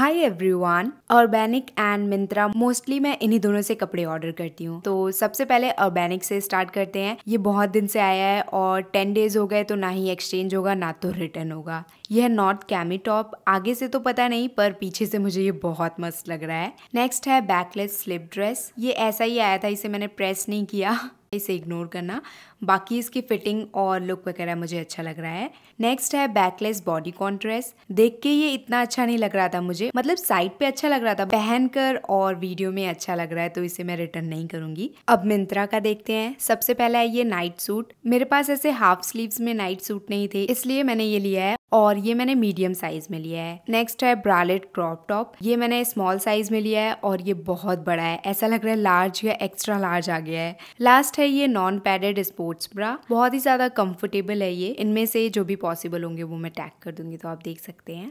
hi everyone Urbanic and Myntra mostly मैं इन्हीं दोनों से कपड़े ऑर्डर करती हूँ तो सबसे पहले ऑर्बेनिक से स्टार्ट करते हैं ये बहुत दिन से आया है और टेन डेज हो गए तो ना ही एक्सचेंज होगा ना तो रिटर्न होगा यह नॉर्थ कैमी टॉप आगे से तो पता नहीं पर पीछे से मुझे ये बहुत मस्त लग रहा है नेक्स्ट है बैकलेस स्लिप ड्रेस ये ऐसा ही आया था इसे मैंने प्रेस नहीं किया इसे इग्नोर करना बाकी इसकी फिटिंग और लुक वगैरह मुझे अच्छा लग रहा है नेक्स्ट है बैकलेस बॉडी कॉन्ट्रेस देख के ये इतना अच्छा नहीं लग रहा था मुझे मतलब साइड पे अच्छा लग रहा था पहन कर और वीडियो में अच्छा लग रहा है तो इसे मैं रिटर्न नहीं करूंगी अब मिंत्रा का देखते हैं सबसे पहला है ये नाइट सूट मेरे पास ऐसे हाफ स्लीव में नाइट सूट नहीं थे इसलिए मैंने ये लिया है और ये मैंने मीडियम साइज में लिया है नेक्स्ट है ब्रालेट क्रॉप टॉप ये मैंने स्मॉल साइज में लिया है और ये बहुत बड़ा है ऐसा लग रहा है लार्ज या एक्स्ट्रा लार्ज आ गया है लास्ट है ये नॉन पैडेड स्पोर्ट्स ब्रा बहुत ही ज्यादा कंफर्टेबल है ये इनमें से जो भी पॉसिबल होंगे वो मैं टैग कर दूंगी तो आप देख सकते हैं